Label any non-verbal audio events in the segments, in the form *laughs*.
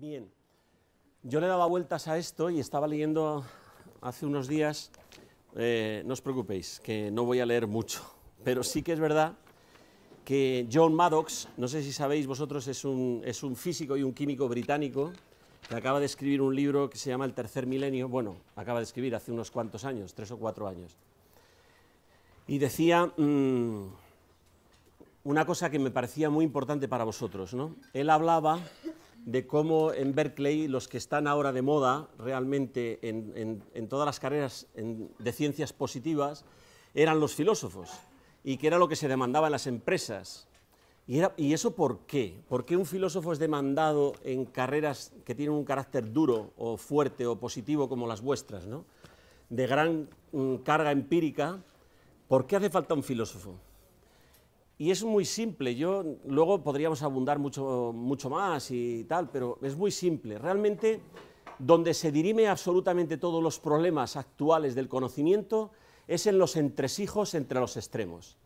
Bien, yo le daba vueltas a esto y estaba leyendo hace unos días, eh, no os preocupéis, que no voy a leer mucho, pero sí que es verdad que John Maddox, no sé si sabéis vosotros, es un, físico y un químico británico que acaba de escribir un libro que se llama El tercer milenio, bueno, acaba de escribir hace unos cuantos años, tres o cuatro años, y decía mm, una cosa que me parecía muy importante para vosotros, ¿no? Él hablaba de cómo en Berkeley los que están ahora de moda realmente en, todas las carreras de ciencias positivas eran los filósofos y que era lo que se demandaba en las empresas. ¿Y, eso por qué? ¿Por qué un filósofo es demandado en carreras que tienen un carácter duro o fuerte o positivo como las vuestras, de gran mm, carga empírica? ¿Por qué hace falta un filósofo? Y es muy simple, yo luego podríamos abundar mucho, mucho más y tal, pero es muy simple. Realmente donde se dirime absolutamente todos los problemas actuales del conocimiento es en los entresijos entre los extremos.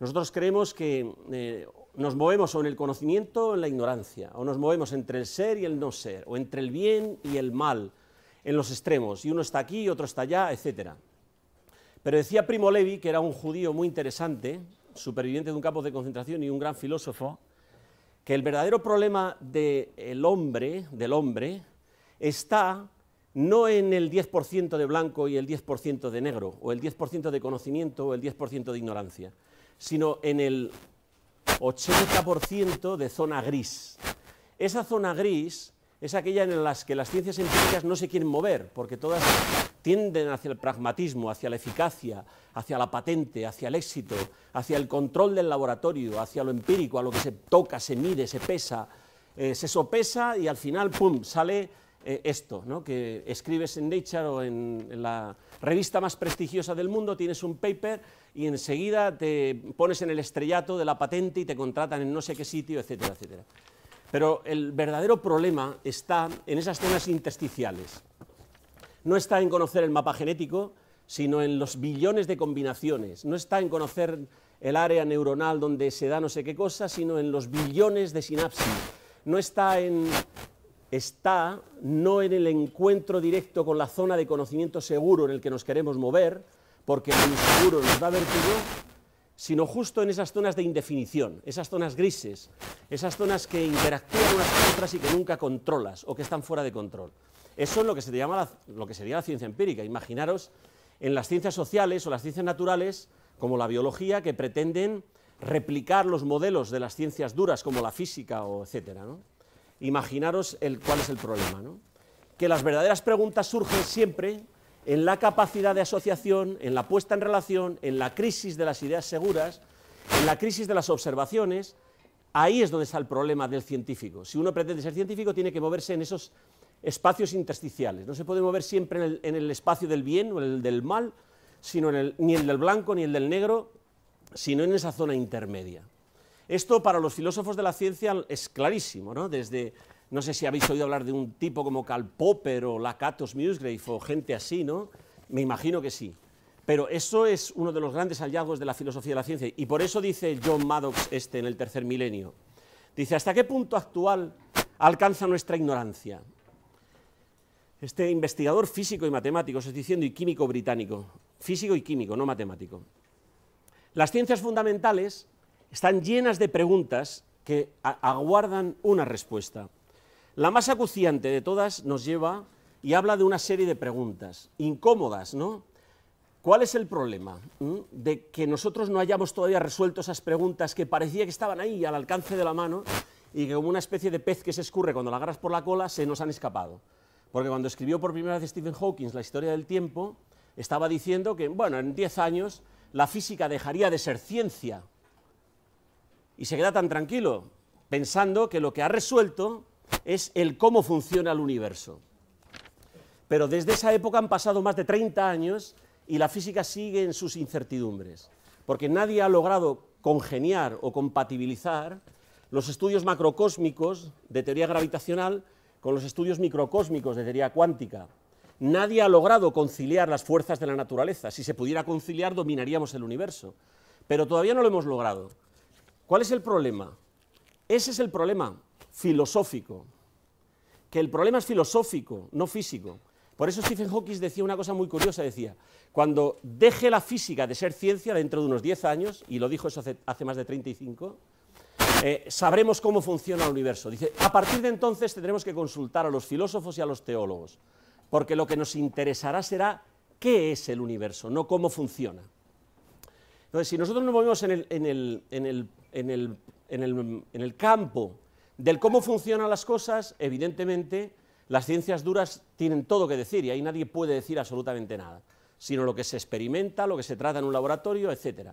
Nosotros creemos que eh, nos movemos o en el conocimiento o en la ignorancia, o nos movemos entre el ser y el no ser, o entre el bien y el mal, en los extremos, y uno está aquí y otro está allá, etc. Pero decía Primo Levi, que era un judío muy interesante, superviviente de un campo de concentración y un gran filósofo, que el verdadero problema del hombre, del hombre, está no en el 10% de blanco y el 10% de negro, o el 10% de conocimiento o el 10% de ignorancia, sino en el 80% de zona gris. Esa zona gris es aquella en la que las ciencias empíricas no se quieren mover, porque todas tienden hacia el pragmatismo, hacia la eficacia, hacia la patente, hacia el éxito, hacia el control del laboratorio, hacia lo empírico, a lo que se toca, se mide, se pesa, eh, se sopesa y al final, ¡pum!, sale eh, esto, que escribes en Nature o en, la revista más prestigiosa del mundo, tienes un paper y enseguida te pones en el estrellato de la patente y te contratan en no sé qué sitio, etcétera, etcétera. Pero el verdadero problema está en esas zonas intersticiales. No está en conocer el mapa genético, sino en los billones de combinaciones. No está en conocer el área neuronal donde se da no sé qué cosa, sino en los billones de sinapsis. No está en está no en el encuentro directo con la zona de conocimiento seguro en el que nos queremos mover, porque el seguro nos da vértigo sino justo en esas zonas de indefinición, esas zonas grises, esas zonas que interactúan unas con otras y que nunca controlas o que están fuera de control. Eso es lo que, se llama lo que sería la ciencia empírica. Imaginaros en las ciencias sociales o las ciencias naturales, como la biología, que pretenden replicar los modelos de las ciencias duras, como la física o etcétera. Imaginaros el, cuál es el problema. Que las verdaderas preguntas surgen siempre en la capacidad de asociación, en la puesta en relación, en la crisis de las ideas seguras, en la crisis de las observaciones. Ahí es donde está el problema del científico. Si uno pretende ser científico, tiene que moverse en esos espacios intersticiales. No se puede mover siempre en el, espacio del bien o el del mal, sino en el, ni el del blanco ni el del negro, sino en esa zona intermedia. Esto para los filósofos de la ciencia es clarísimo, ¿no? Desde no sé si habéis oído hablar de un tipo como Karl Popper o Lakatos Musgrave o gente así, ¿no? Me imagino que sí. Pero eso es uno de los grandes hallazgos de la filosofía de la ciencia y por eso dice John Maddox este en el tercer milenio. Dice, ¿hasta qué punto actual alcanza nuestra ignorancia? Este investigador físico y matemático, os estoy diciendo, y químico británico, físico y químico, no matemático. Las ciencias fundamentales están llenas de preguntas que aguardan una respuesta. La más acuciante de todas nos lleva y habla de una serie de preguntas incómodas, ¿no? ¿Cuál es el problema? Mm, de que nosotros no hayamos todavía resuelto esas preguntas que parecía que estaban ahí al alcance de la mano y que como una especie de pez que se escurre cuando la agarras por la cola se nos han escapado. Porque cuando escribió por primera vez Stephen Hawking la historia del tiempo, estaba diciendo que, bueno, en 10 años la física dejaría de ser ciencia. Y se queda tan tranquilo, pensando que lo que ha resuelto es el cómo funciona el universo. Pero desde esa época han pasado más de 30 años y la física sigue en sus incertidumbres, porque nadie ha logrado congeniar o compatibilizar los estudios macrocósmicos de teoría gravitacional con los estudios microcósmicos de teoría cuántica. Nadie ha logrado conciliar las fuerzas de la naturaleza. Si se pudiera conciliar, dominaríamos el universo. Pero todavía no lo hemos logrado. ¿Cuál es el problema? Ese es el problema filosófico, que el problema es filosófico, no físico. Por eso Stephen Hawking decía una cosa muy curiosa, decía, cuando deje la física de ser ciencia dentro de unos 10 años, y lo dijo eso hace, más de 35, eh, sabremos cómo funciona el universo. Dice, a partir de entonces tendremos que consultar a los filósofos y a los teólogos, porque lo que nos interesará será qué es el universo, no cómo funciona. Entonces, si nosotros nos movemos en el campo del cómo funcionan las cosas, evidentemente, las ciencias duras tienen todo que decir y ahí nadie puede decir absolutamente nada, sino lo que se experimenta, lo que se trata en un laboratorio, etc.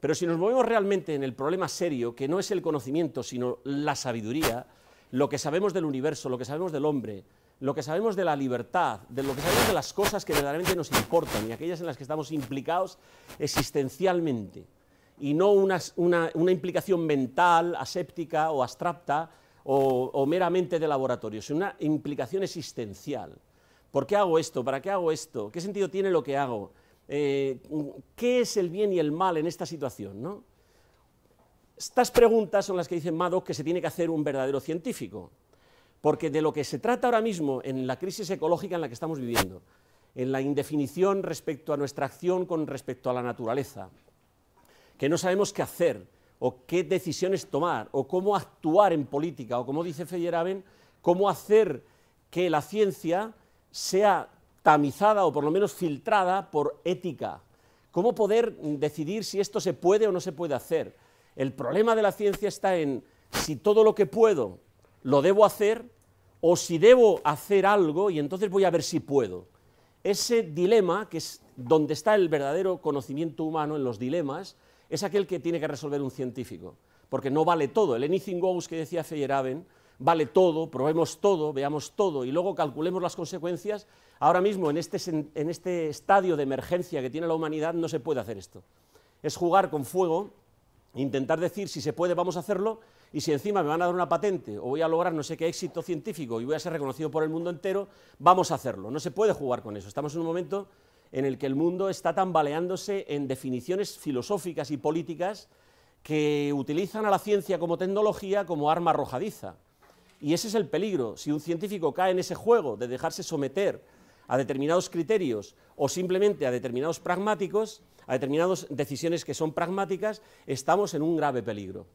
Pero si nos movemos realmente en el problema serio, que no es el conocimiento, sino la sabiduría, lo que sabemos del universo, lo que sabemos del hombre, lo que sabemos de la libertad, de lo que sabemos de las cosas que verdaderamente nos importan y aquellas en las que estamos implicados existencialmente, y no una, una implicación mental, aséptica o abstracta, o, meramente de laboratorio, sino una implicación existencial. ¿Por qué hago esto? ¿Para qué hago esto? ¿Qué sentido tiene lo que hago? Eh, ¿Qué es el bien y el mal en esta situación? Estas preguntas son las que dicen Mado que se tiene que hacer un verdadero científico, porque de lo que se trata ahora mismo en la crisis ecológica en la que estamos viviendo, en la indefinición respecto a nuestra acción con respecto a la naturaleza, que no sabemos qué hacer, o qué decisiones tomar, o cómo actuar en política, o como dice Feyerabend, cómo hacer que la ciencia sea tamizada o por lo menos filtrada por ética. Cómo poder decidir si esto se puede o no se puede hacer. El problema de la ciencia está en si todo lo que puedo lo debo hacer o si debo hacer algo y entonces voy a ver si puedo. Ese dilema, que es donde está el verdadero conocimiento humano en los dilemas, es aquel que tiene que resolver un científico, porque no vale todo. El anything goes que decía Feyerabend, vale todo, probemos todo, veamos todo y luego calculemos las consecuencias. Ahora mismo, en este, en este estadio de emergencia que tiene la humanidad, no se puede hacer esto. Es jugar con fuego, intentar decir si se puede, vamos a hacerlo, y si encima me van a dar una patente o voy a lograr no sé qué éxito científico y voy a ser reconocido por el mundo entero, vamos a hacerlo. No se puede jugar con eso. Estamos en un momento en el que el mundo está tambaleándose en definiciones filosóficas y políticas que utilizan a la ciencia como tecnología como arma arrojadiza. Y ese es el peligro. Si un científico cae en ese juego de dejarse someter a determinados criterios o simplemente a determinados pragmáticos, a determinadas decisiones que son pragmáticas, estamos en un grave peligro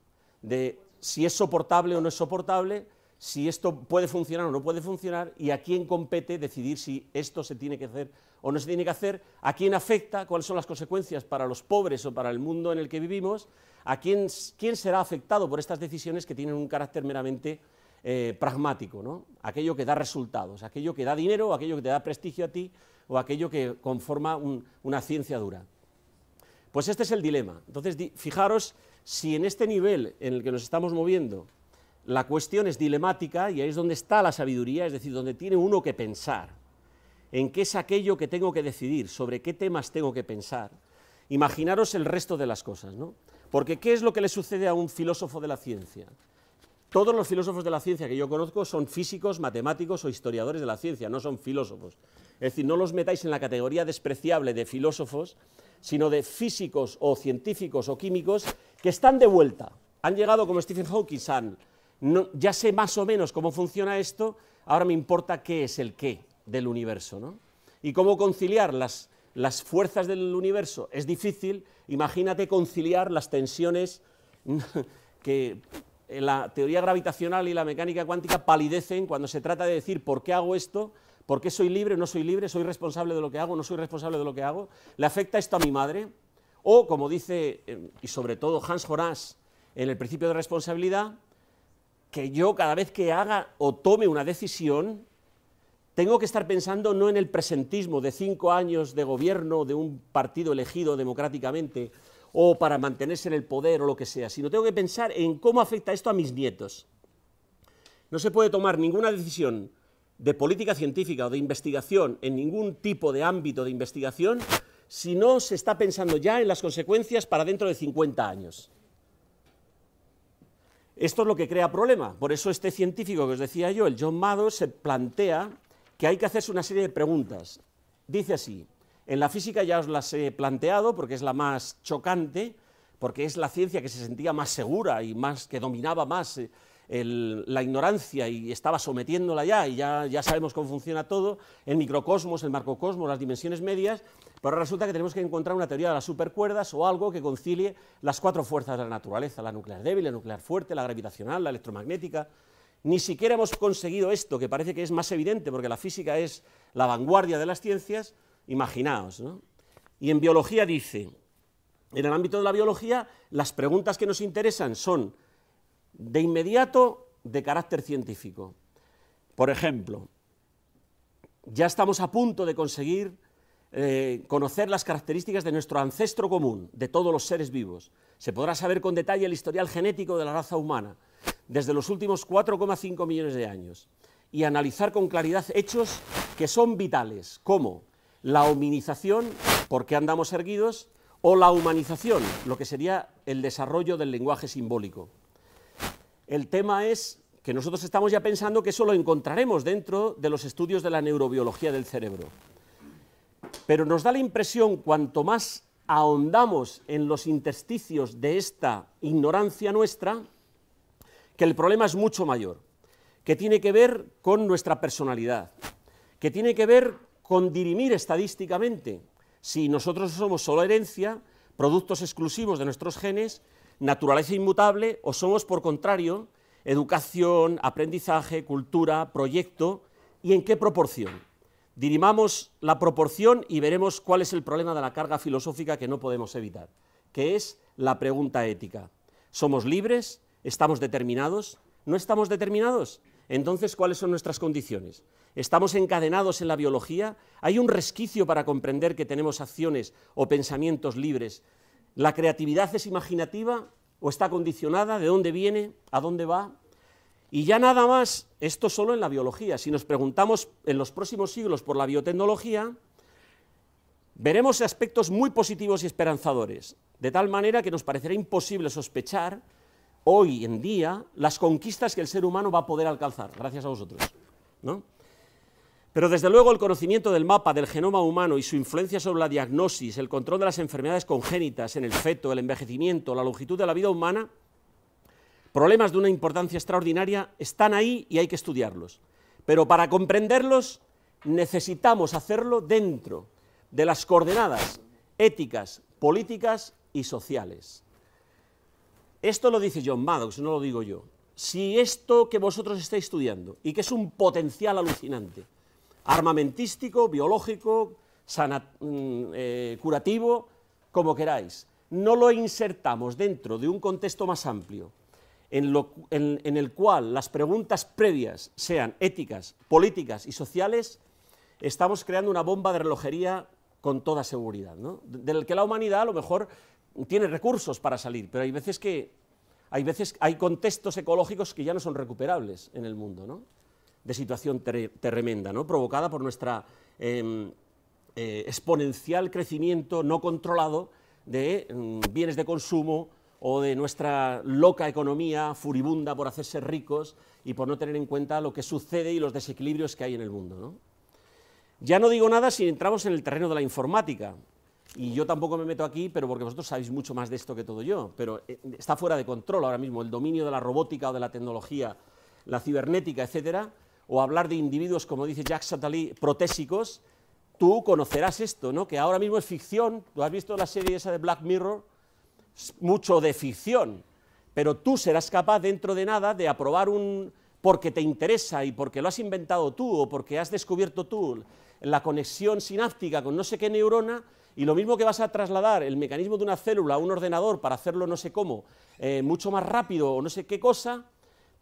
de si es soportable o no es soportable si esto puede funcionar o no puede funcionar y a quién compete decidir si esto se tiene que hacer o no se tiene que hacer, a quién afecta, cuáles son las consecuencias para los pobres o para el mundo en el que vivimos, a quién, será afectado por estas decisiones que tienen un carácter meramente eh, pragmático, aquello que da resultados, aquello que da dinero, aquello que te da prestigio a ti o aquello que conforma una ciencia dura. Pues este es el dilema. Entonces, fijaros si en este nivel en el que nos estamos moviendo, la cuestión es dilemática y ahí es donde está la sabiduría, es decir, donde tiene uno que pensar, en qué es aquello que tengo que decidir, sobre qué temas tengo que pensar. Imaginaros el resto de las cosas, ¿no? Porque ¿qué es lo que le sucede a un filósofo de la ciencia? Todos los filósofos de la ciencia que yo conozco son físicos, matemáticos o historiadores de la ciencia, no son filósofos. Es decir, no los metáis en la categoría despreciable de filósofos, sino de físicos o científicos o químicos que están de vuelta. Han llegado como Stephen Hawking, han ya sé más o menos cómo funciona esto, ahora me importa qué es el qué del universo. ¿no? Y cómo conciliar las, fuerzas del universo es difícil, imagínate conciliar las tensiones *laughs* que la teoría gravitacional y la mecánica cuántica palidecen cuando se trata de decir por qué hago esto, por qué soy libre, no soy libre, soy responsable de lo que hago, no soy responsable de lo que hago, le afecta esto a mi madre, o como dice, eh, y sobre todo Hans Horace, en el principio de responsabilidad, que yo cada vez que haga o tome una decisión, tengo que estar pensando no en el presentismo de cinco años de gobierno de un partido elegido democráticamente o para mantenerse en el poder o lo que sea, sino tengo que pensar en cómo afecta esto a mis nietos. No se puede tomar ninguna decisión de política científica o de investigación en ningún tipo de ámbito de investigación si no se está pensando ya en las consecuencias para dentro de 50 años. Esto es lo que crea problema. Por eso este científico que os decía yo, el John Maddow, se plantea que hay que hacerse una serie de preguntas. Dice así, en la física ya os las he planteado porque es la más chocante, porque es la ciencia que se sentía más segura y más que dominaba más eh, la ignorancia y estaba sometiéndola ya, y ya, sabemos cómo funciona todo, el microcosmos, el macrocosmos, las dimensiones medias, pero pues resulta que tenemos que encontrar una teoría de las supercuerdas o algo que concilie las cuatro fuerzas de la naturaleza, la nuclear débil, la nuclear fuerte, la gravitacional, la electromagnética. Ni siquiera hemos conseguido esto, que parece que es más evidente porque la física es la vanguardia de las ciencias, imaginaos. Y en biología dice, en el ámbito de la biología, las preguntas que nos interesan son de inmediato de carácter científico. Por ejemplo, ya estamos a punto de conseguir eh, conocer las características de nuestro ancestro común, de todos los seres vivos. Se podrá saber con detalle el historial genético de la raza humana desde los últimos 4,5 millones de años y analizar con claridad hechos que son vitales, como la hominización, por qué andamos erguidos, o la humanización, lo que sería el desarrollo del lenguaje simbólico. El tema es que nosotros estamos ya pensando que eso lo encontraremos dentro de los estudios de la neurobiología del cerebro. Pero nos da la impresión, cuanto más ahondamos en los intersticios de esta ignorancia nuestra, que el problema es mucho mayor, que tiene que ver con nuestra personalidad, que tiene que ver con dirimir estadísticamente si nosotros somos solo herencia, productos exclusivos de nuestros genes, naturaleza inmutable o somos, por contrario, educación, aprendizaje, cultura, proyecto y en qué proporción. Dirimamos la proporción y veremos cuál es el problema de la carga filosófica que no podemos evitar, que es la pregunta ética. ¿Somos libres? ¿Estamos determinados? ¿No estamos determinados? Entonces, ¿cuáles son nuestras condiciones? ¿Estamos encadenados en la biología? ¿Hay un resquicio para comprender que tenemos acciones o pensamientos libres ¿La creatividad es imaginativa o está condicionada? ¿De dónde viene? ¿A dónde va? Y ya nada más, esto solo en la biología. Si nos preguntamos en los próximos siglos por la biotecnología, veremos aspectos muy positivos y esperanzadores, de tal manera que nos parecerá imposible sospechar hoy en día las conquistas que el ser humano va a poder alcanzar, gracias a vosotros. ¿no? Pero desde luego el conocimiento del mapa del genoma humano y su influencia sobre la diagnosis, el control de las enfermedades congénitas en el feto, el envejecimiento, la longitud de la vida humana, problemas de una importancia extraordinaria, están ahí y hay que estudiarlos. Pero para comprenderlos necesitamos hacerlo dentro de las coordenadas éticas, políticas y sociales. Esto lo dice John Maddox, no lo digo yo. Si esto que vosotros estáis estudiando y que es un potencial alucinante, armamentístico, biológico, mm, eh, curativo, como queráis. No lo insertamos dentro de un contexto más amplio, en, el cual las preguntas previas sean éticas, políticas y sociales, estamos creando una bomba de relojería con toda seguridad, ¿no? del que la humanidad a lo mejor tiene recursos para salir, pero hay veces que hay veces hay contextos ecológicos que ya no son recuperables en el mundo, ¿no? de situación tremenda, provocada por nuestro em, eh, exponencial crecimiento no controlado de em, bienes de consumo o de nuestra loca economía furibunda por hacerse ricos y por no tener en cuenta lo que sucede y los desequilibrios que hay en el mundo. Ya no digo nada si entramos en el terreno de la informática, y yo tampoco me meto aquí, pero porque vosotros sabéis mucho más de esto que todo yo, pero eh, está fuera de control ahora mismo el dominio de la robótica o de la tecnología, la cibernética, etcétera, o hablar de individuos, como dice Jack Satali, protésicos, tú conocerás esto, ¿no? que ahora mismo es ficción, tú has visto la serie esa de Black Mirror, mucho de ficción, pero tú serás capaz dentro de nada de aprobar un, porque te interesa y porque lo has inventado tú o porque has descubierto tú la conexión sináptica con no sé qué neurona, y lo mismo que vas a trasladar el mecanismo de una célula a un ordenador para hacerlo no sé cómo, eh, mucho más rápido o no sé qué cosa,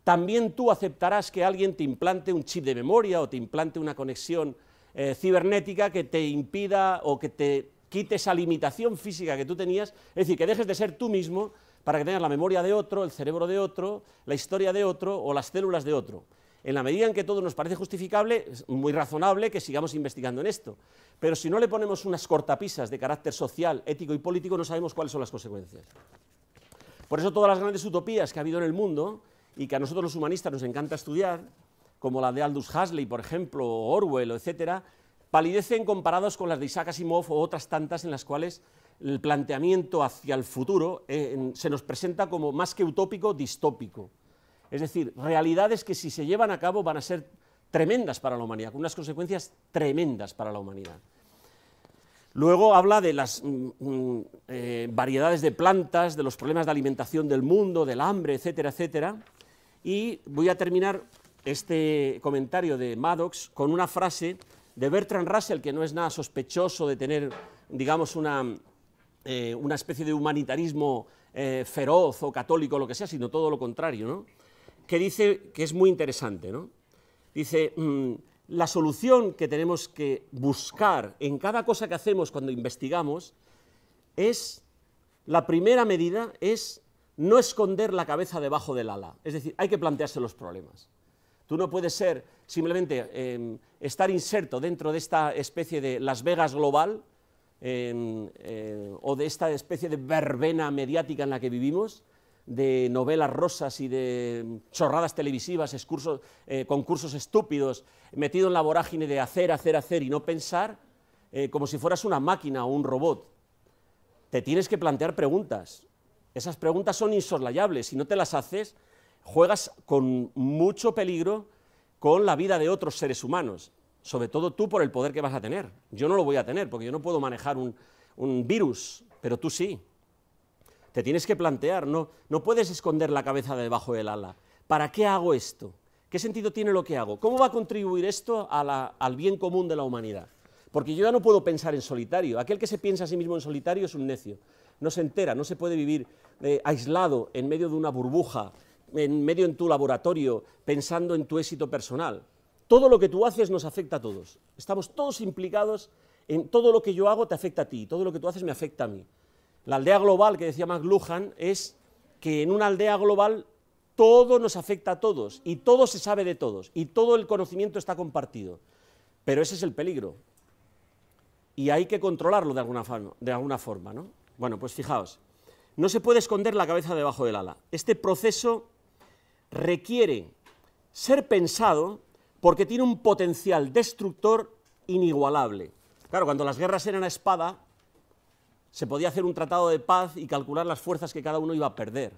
también tú aceptarás que alguien te implante un chip de memoria o te implante una conexión eh, cibernética que te impida o que te quite esa limitación física que tú tenías, es decir, que dejes de ser tú mismo para que tengas la memoria de otro, el cerebro de otro, la historia de otro o las células de otro. En la medida en que todo nos parece justificable, es muy razonable que sigamos investigando en esto. Pero si no le ponemos unas cortapisas de carácter social, ético y político, no sabemos cuáles son las consecuencias. Por eso todas las grandes utopías que ha habido en el mundo, y que a nosotros los humanistas nos encanta estudiar, como la de Aldous Huxley, por ejemplo, o Orwell, etcétera, palidecen comparados con las de Isaac Asimov o otras tantas en las cuales el planteamiento hacia el futuro eh, se nos presenta como más que utópico, distópico. Es decir, realidades que si se llevan a cabo van a ser tremendas para la humanidad, con unas consecuencias tremendas para la humanidad. Luego habla de las mm, mm, eh, variedades de plantas, de los problemas de alimentación del mundo, del hambre, etcétera, etcétera. Y voy a terminar este comentario de Maddox con una frase de Bertrand Russell, que no es nada sospechoso de tener, digamos, una, eh, una especie de humanitarismo eh, feroz o católico, lo que sea, sino todo lo contrario, ¿no? que dice que es muy interesante. Dice, mm, la solución que tenemos que buscar en cada cosa que hacemos cuando investigamos es, la primera medida es no esconder la cabeza debajo del ala. Es decir, hay que plantearse los problemas. Tú no puedes ser simplemente em, estar inserto dentro de esta especie de Las Vegas global em, eh, o de esta especie de verbena mediática en la que vivimos, de novelas rosas y de chorradas televisivas, eh, concursos estúpidos, metido en la vorágine de hacer, hacer, hacer y no pensar, eh, como si fueras una máquina o un robot. Te tienes que plantear preguntas esas preguntas son insoslayables. Si no te las haces, juegas con mucho peligro con la vida de otros seres humanos, sobre todo tú por el poder que vas a tener. Yo no lo voy a tener porque yo no puedo manejar un, virus, pero tú sí. Te tienes que plantear, no, no puedes esconder la cabeza debajo del ala. ¿Para qué hago esto? ¿Qué sentido tiene lo que hago? ¿Cómo va a contribuir esto al bien común de la humanidad? Porque yo ya no puedo pensar en solitario. Aquel que se piensa a sí mismo en solitario es un necio no se entera, no se puede vivir eh, aislado en medio de una burbuja, en medio en tu laboratorio, pensando en tu éxito personal. Todo lo que tú haces nos afecta a todos. Estamos todos implicados en todo lo que yo hago te afecta a ti, todo lo que tú haces me afecta a mí. La aldea global que decía McLuhan es que en una aldea global todo nos afecta a todos y todo se sabe de todos y todo el conocimiento está compartido. Pero ese es el peligro. Y hay que controlarlo de alguna, de alguna forma, ¿no? Bueno, pues fijaos, no se puede esconder la cabeza debajo del ala. Este proceso requiere ser pensado porque tiene un potencial destructor inigualable. Claro, cuando las guerras eran a espada, se podía hacer un tratado de paz y calcular las fuerzas que cada uno iba a perder.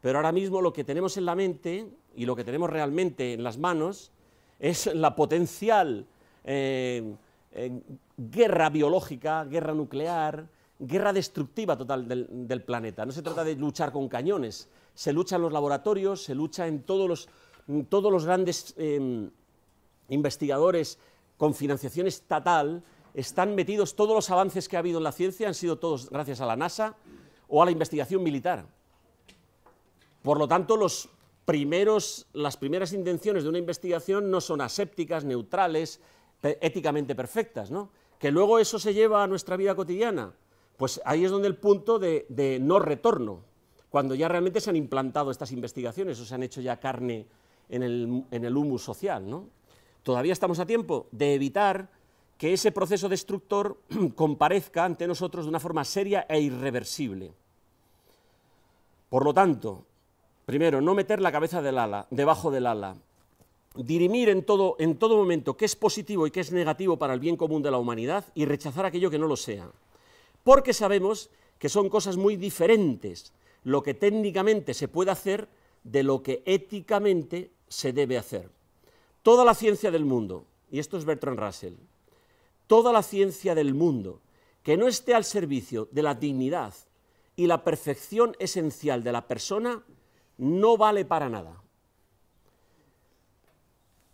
Pero ahora mismo lo que tenemos en la mente y lo que tenemos realmente en las manos es la potencial eh, eh, guerra biológica, guerra nuclear, guerra destructiva total del, planeta. No se trata de luchar con cañones, se lucha en los laboratorios, se lucha en todos los, todos los grandes em, investigadores con financiación estatal, están metidos todos los avances que ha habido en la ciencia, han sido todos gracias a la NASA o a la investigación militar. Por lo tanto, las primeras intenciones de una investigación no son asépticas, neutrales, éticamente perfectas, ¿no? Que luego eso se lleva a nuestra vida cotidiana pues ahí es donde el punto de, no retorno, cuando ya realmente se han implantado estas investigaciones o se han hecho ya carne en el, humus social. ¿no? Todavía estamos a tiempo de evitar que ese proceso destructor *clears throat* comparezca ante nosotros de una forma seria e irreversible. Por lo tanto, primero, no meter la cabeza del ala, debajo del ala, dirimir en todo momento qué es positivo y qué es negativo para el bien común de la humanidad y rechazar aquello que no lo sea porque sabemos que son cosas muy diferentes lo que técnicamente se puede hacer de lo que éticamente se debe hacer. Toda la ciencia del mundo, y esto es Bertrand Russell, toda la ciencia del mundo que no esté al servicio de la dignidad y la perfección esencial de la persona, no vale para nada.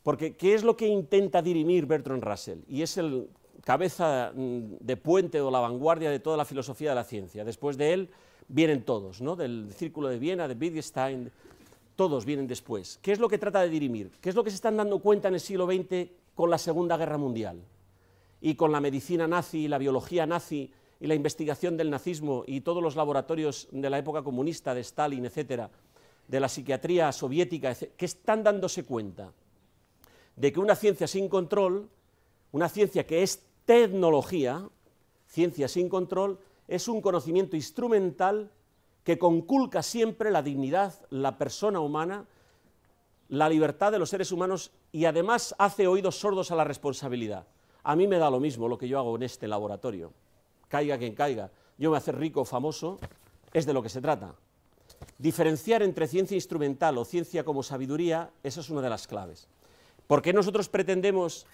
Porque, ¿qué es lo que intenta dirimir Bertrand Russell? Y es el cabeza mm, de puente o la vanguardia de toda la filosofía de la ciencia. Después de él vienen todos, ¿no? del Círculo de Viena, de Wittgenstein, todos vienen después. ¿Qué es lo que trata de dirimir? ¿Qué es lo que se están dando cuenta en el siglo XX con la Segunda Guerra Mundial? Y con la medicina nazi, y la biología nazi, y la investigación del nazismo, y todos los laboratorios de la época comunista, de Stalin, etcétera, de la psiquiatría soviética, ¿Qué están dándose cuenta de que una ciencia sin control, una ciencia que es Tecnología, ciencia sin control, es un conocimiento instrumental que conculca siempre la dignidad, la persona humana, la libertad de los seres humanos y además hace oídos sordos a la responsabilidad. A mí me da lo mismo lo que yo hago en este laboratorio. Caiga quien caiga, yo me hacer rico o famoso, es de lo que se trata. Diferenciar entre ciencia instrumental o ciencia como sabiduría, esa es una de las claves. ¿Por nosotros pretendemos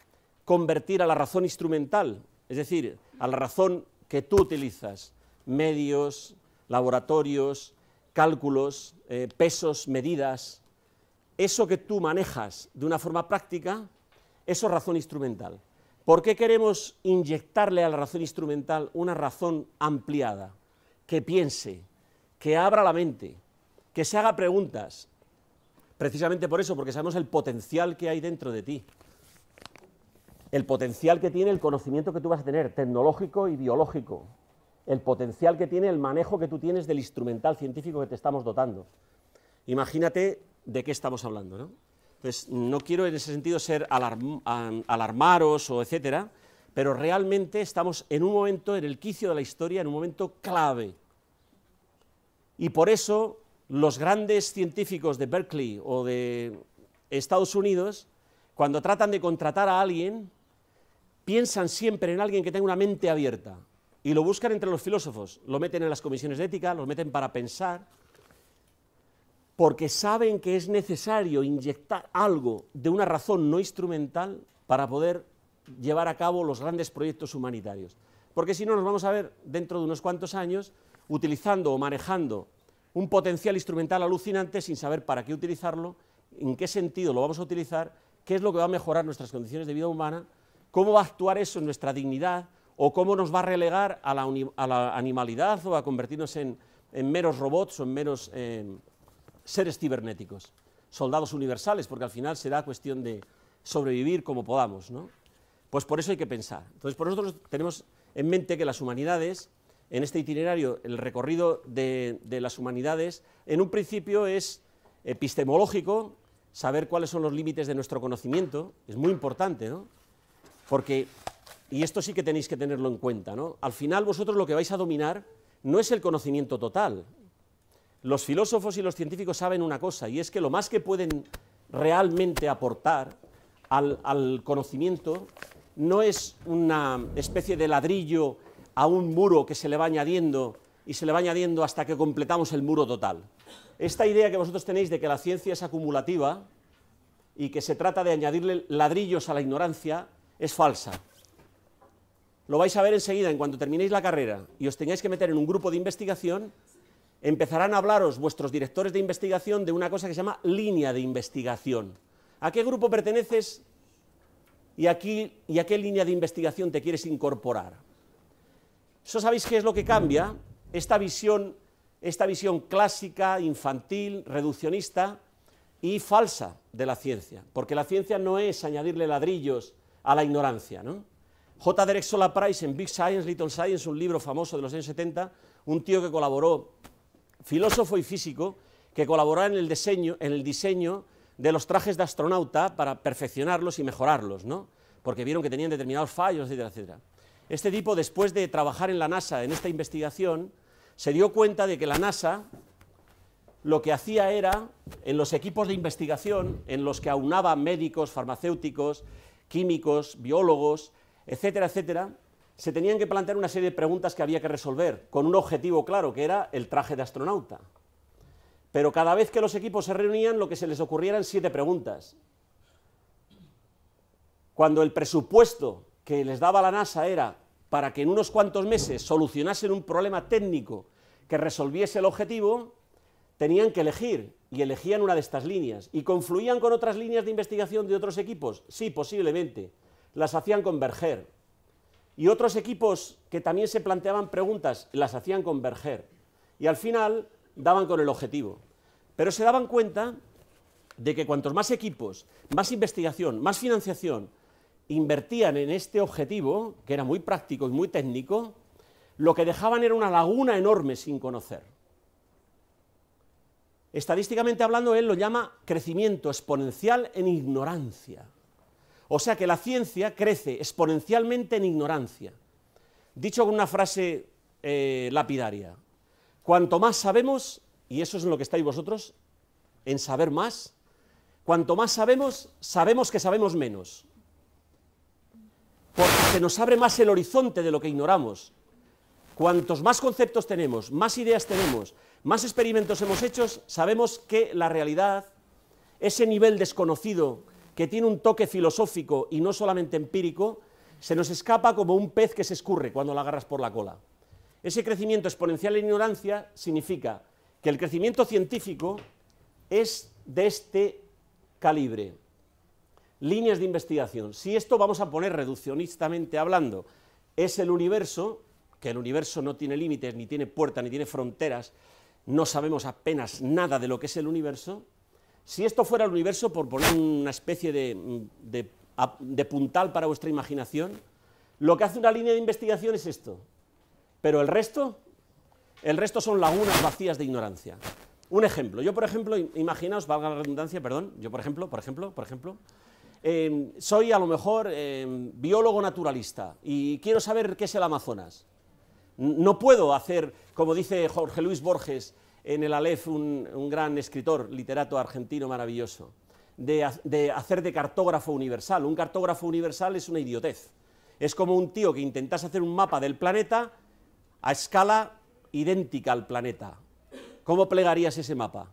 convertir a la razón instrumental, es decir, a la razón que tú utilizas, medios, laboratorios, cálculos, eh, pesos, medidas, eso que tú manejas de una forma práctica, eso es razón instrumental. ¿Por qué queremos inyectarle a la razón instrumental una razón ampliada, que piense, que abra la mente, que se haga preguntas? Precisamente por eso, porque sabemos el potencial que hay dentro de ti el potencial que tiene el conocimiento que tú vas a tener, tecnológico y biológico, el potencial que tiene el manejo que tú tienes del instrumental científico que te estamos dotando. Imagínate de qué estamos hablando, ¿no? no quiero en ese sentido ser alarmaros o etcétera, pero realmente estamos en un momento, en el quicio de la historia, en un momento clave. Y por eso los grandes científicos de Berkeley o de Estados Unidos, cuando tratan de contratar a alguien, piensan siempre en alguien que tenga una mente abierta y lo buscan entre los filósofos, lo meten en las comisiones de ética, lo meten para pensar, porque saben que es necesario inyectar algo de una razón no instrumental para poder llevar a cabo los grandes proyectos humanitarios. Porque si no, nos vamos a ver dentro de unos cuantos años utilizando o manejando un potencial instrumental alucinante sin saber para qué utilizarlo, en qué sentido lo vamos a utilizar, qué es lo que va a mejorar nuestras condiciones de vida humana ¿Cómo va a actuar eso en nuestra dignidad? ¿O cómo nos va a relegar a la, animalidad o a convertirnos en, meros robots o en meros em, seres cibernéticos? Soldados universales, porque al final será cuestión de sobrevivir como podamos. ¿no? Pues por eso hay que pensar. Entonces, por nosotros tenemos en mente que las humanidades, en este itinerario, el recorrido de, de las humanidades, en un principio es epistemológico, saber cuáles son los límites de nuestro conocimiento, es muy importante, ¿no? Porque, y esto sí que tenéis que tenerlo en cuenta, ¿no? al final vosotros lo que vais a dominar no es el conocimiento total. Los filósofos y los científicos saben una cosa, y es que lo más que pueden realmente aportar al, al conocimiento no es una especie de ladrillo a un muro que se le va añadiendo y se le va añadiendo hasta que completamos el muro total. Esta idea que vosotros tenéis de que la ciencia es acumulativa y que se trata de añadirle ladrillos a la ignorancia es falsa. Lo vais a ver enseguida, en cuanto terminéis la carrera y os tengáis que meter en un grupo de investigación, empezarán a hablaros vuestros directores de investigación de una cosa que se llama línea de investigación. ¿A qué grupo perteneces y, a qué línea de investigación te quieres incorporar? Eso sabéis qué es lo que cambia, esta visión, esta visión clásica, infantil, reduccionista y falsa de la ciencia, porque la ciencia no es añadirle ladrillos a la ignorancia. ¿no? J. Derek Sola Price en Big Science, Little Science, un libro famoso de los años 70, un tío que colaboró, filósofo y físico, que colaboró en el diseño, en el diseño de los trajes de astronauta para perfeccionarlos y mejorarlos, ¿no? porque vieron que tenían determinados fallos, etcétera, etcétera. Este tipo, después de trabajar en la NASA en esta investigación, se dio cuenta de que la NASA lo que hacía era, en los equipos de investigación, en los que aunaba médicos, farmacéuticos, químicos, biólogos, etcétera, etcétera, se tenían que plantear una serie de preguntas que había que resolver, con un objetivo claro, que era el traje de astronauta. Pero cada vez que los equipos se reunían, lo que se les ocurría eran siete preguntas. Cuando el presupuesto que les daba la NASA era para que en unos cuantos meses solucionasen un problema técnico que resolviese el objetivo, tenían que elegir y elegían una de estas líneas y confluían con otras líneas de investigación de otros equipos, sí, posiblemente, las hacían converger. Y otros equipos que también se planteaban preguntas, las hacían converger. Y al final daban con el objetivo. Pero se daban cuenta de que cuantos más equipos, más investigación, más financiación invertían en este objetivo, que era muy práctico y muy técnico, lo que dejaban era una laguna enorme sin conocer. Estadísticamente hablando, él lo llama crecimiento exponencial en ignorancia. O sea que la ciencia crece exponencialmente en ignorancia. Dicho con una frase eh, lapidaria, cuanto más sabemos, y eso es en lo que estáis vosotros, en saber más, cuanto más sabemos, sabemos que sabemos menos. Porque se nos abre más el horizonte de lo que ignoramos. Cuantos más conceptos tenemos, más ideas tenemos, más experimentos hemos hecho, sabemos que la realidad, ese nivel desconocido que tiene un toque filosófico y no solamente empírico, se nos escapa como un pez que se escurre cuando lo agarras por la cola. Ese crecimiento exponencial de ignorancia significa que el crecimiento científico es de este calibre. Líneas de investigación. Si esto vamos a poner reduccionistamente hablando, es el universo, que el universo no tiene límites, ni tiene puertas, ni tiene fronteras, no sabemos apenas nada de lo que es el universo, si esto fuera el universo, por poner una especie mm, de, puntal para vuestra imaginación, lo que hace una línea de investigación es esto. Pero el resto, el resto son lagunas vacías de ignorancia. Un ejemplo, yo por ejemplo, imaginaos, valga la redundancia, perdón, yo por ejemplo, por ejemplo, por ejemplo, em, soy a lo mejor em, biólogo naturalista y quiero saber qué es el Amazonas. No puedo hacer, como dice Jorge Luis Borges en el Aleph, un, gran escritor, literato argentino maravilloso, de, hacer de cartógrafo universal. Un cartógrafo universal es una idiotez. Es como un tío que intentas hacer un mapa del planeta a escala idéntica al planeta. ¿Cómo plegarías ese mapa?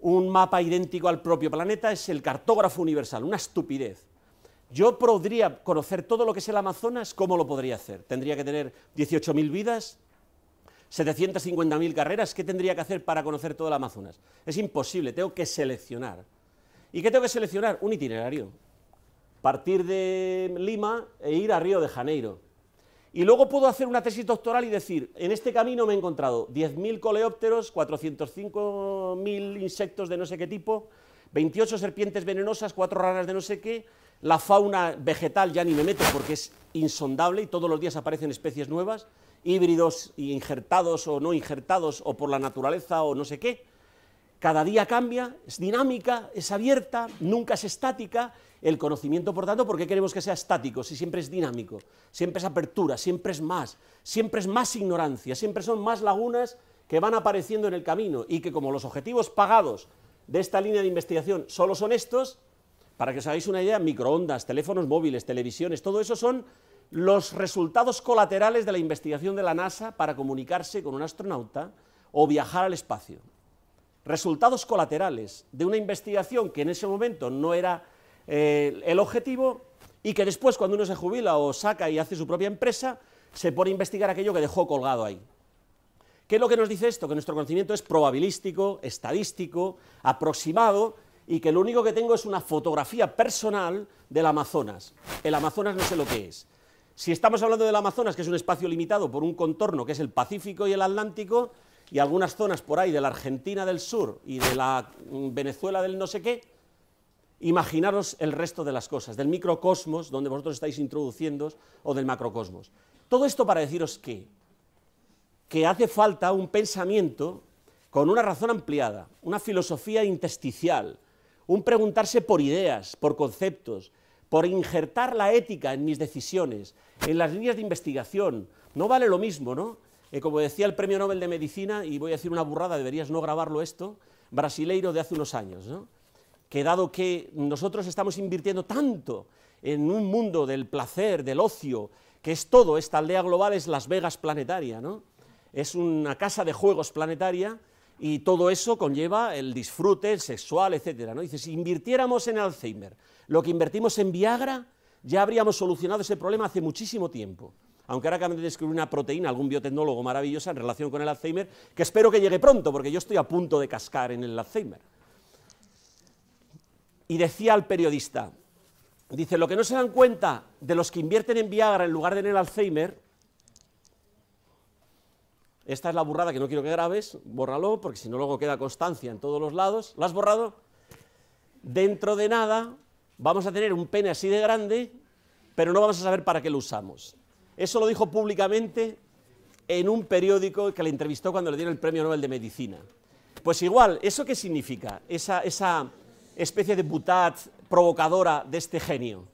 Un mapa idéntico al propio planeta es el cartógrafo universal, una estupidez. Yo podría conocer todo lo que es el Amazonas, ¿cómo lo podría hacer? ¿Tendría que tener 18.000 vidas? ¿750.000 carreras? ¿Qué tendría que hacer para conocer todo el Amazonas? Es imposible, tengo que seleccionar. ¿Y qué tengo que seleccionar? Un itinerario. Partir de Lima e ir a Río de Janeiro. Y luego puedo hacer una tesis doctoral y decir, en este camino me he encontrado 10.000 coleópteros, 405.000 insectos de no sé qué tipo, 28 serpientes venenosas, 4 ranas de no sé qué, la fauna vegetal ya ni me meto porque es insondable y todos los días aparecen especies nuevas, híbridos injertados o no injertados o por la naturaleza o no sé qué. Cada día cambia, es dinámica, es abierta, nunca es estática. El conocimiento, por tanto, ¿por qué queremos que sea estático? Si siempre es dinámico, siempre es apertura, siempre es más, siempre es más ignorancia, siempre son más lagunas que van apareciendo en el camino y que como los objetivos pagados de esta línea de investigación solo son estos, para que os hagáis una idea, microondas, teléfonos móviles, televisiones, todo eso son los resultados colaterales de la investigación de la NASA para comunicarse con un astronauta o viajar al espacio. Resultados colaterales de una investigación que en ese momento no era eh, el objetivo y que después cuando uno se jubila o saca y hace su propia empresa, se pone a investigar aquello que dejó colgado ahí. ¿Qué es lo que nos dice esto? Que nuestro conocimiento es probabilístico, estadístico, aproximado y que lo único que tengo es una fotografía personal del Amazonas. El Amazonas no sé lo que es. Si estamos hablando del Amazonas, que es un espacio limitado por un contorno que es el Pacífico y el Atlántico, y algunas zonas por ahí de la Argentina del Sur y de la mm, Venezuela del no sé qué, imaginaros el resto de las cosas, del microcosmos donde vosotros estáis introduciendo o del macrocosmos. Todo esto para deciros que, que hace falta un pensamiento con una razón ampliada, una filosofía intersticial, un preguntarse por ideas, por conceptos, por injertar la ética en mis decisiones, en las líneas de investigación. No vale lo mismo, ¿no? Eh, como decía el premio Nobel de Medicina, y voy a decir una burrada, deberías no grabarlo esto, brasileiro de hace unos años, ¿no? Que dado que nosotros estamos invirtiendo tanto en un mundo del placer, del ocio, que es todo, esta aldea global es Las Vegas planetaria, ¿no? Es una casa de juegos planetaria, y todo eso conlleva el disfrute sexual, etc. ¿no? Dice, si invirtiéramos en Alzheimer lo que invertimos en Viagra, ya habríamos solucionado ese problema hace muchísimo tiempo. Aunque ahora acaban de descubrir una proteína, algún biotecnólogo maravillosa en relación con el Alzheimer, que espero que llegue pronto, porque yo estoy a punto de cascar en el Alzheimer. Y decía al periodista, dice, lo que no se dan cuenta de los que invierten en Viagra en lugar de en el Alzheimer esta es la burrada que no quiero que grabes, bórralo, porque si no luego queda constancia en todos los lados, ¿la has borrado? Dentro de nada vamos a tener un pene así de grande, pero no vamos a saber para qué lo usamos. Eso lo dijo públicamente en un periódico que le entrevistó cuando le dieron el Premio Nobel de Medicina. Pues igual, ¿eso qué significa? Esa, esa especie de butat provocadora de este genio.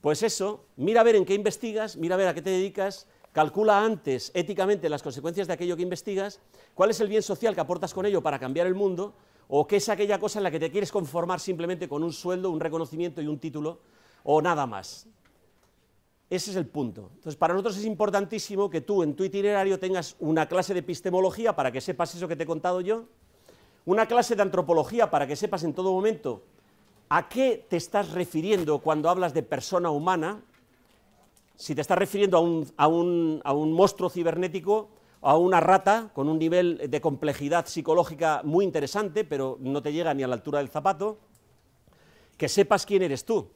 Pues eso, mira a ver en qué investigas, mira a ver a qué te dedicas, calcula antes éticamente las consecuencias de aquello que investigas, cuál es el bien social que aportas con ello para cambiar el mundo, o qué es aquella cosa en la que te quieres conformar simplemente con un sueldo, un reconocimiento y un título, o nada más. Ese es el punto. Entonces, para nosotros es importantísimo que tú en tu itinerario tengas una clase de epistemología para que sepas eso que te he contado yo, una clase de antropología para que sepas en todo momento a qué te estás refiriendo cuando hablas de persona humana, si te estás refiriendo a un, monstruo cibernético, o a una rata con un nivel de complejidad psicológica muy interesante, pero no te llega ni a la altura del zapato, que sepas quién eres tú,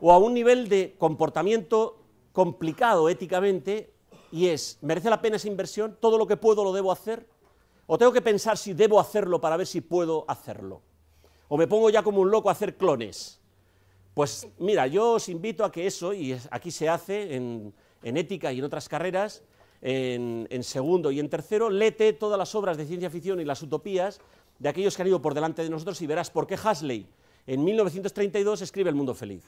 o a un nivel de comportamiento complicado éticamente, y es, ¿merece la pena esa inversión? ¿Todo lo que puedo lo debo hacer? ¿O tengo que pensar si debo hacerlo para ver si puedo hacerlo? ¿O me pongo ya como un loco a hacer clones? Pues mira, yo os invito a que eso, y aquí se hace en, ética y en otras carreras, en, segundo y en tercero, lete todas las obras de ciencia ficción y las utopías de aquellos que han ido por delante de nosotros y verás por qué Huxley en 1932 escribe El mundo feliz.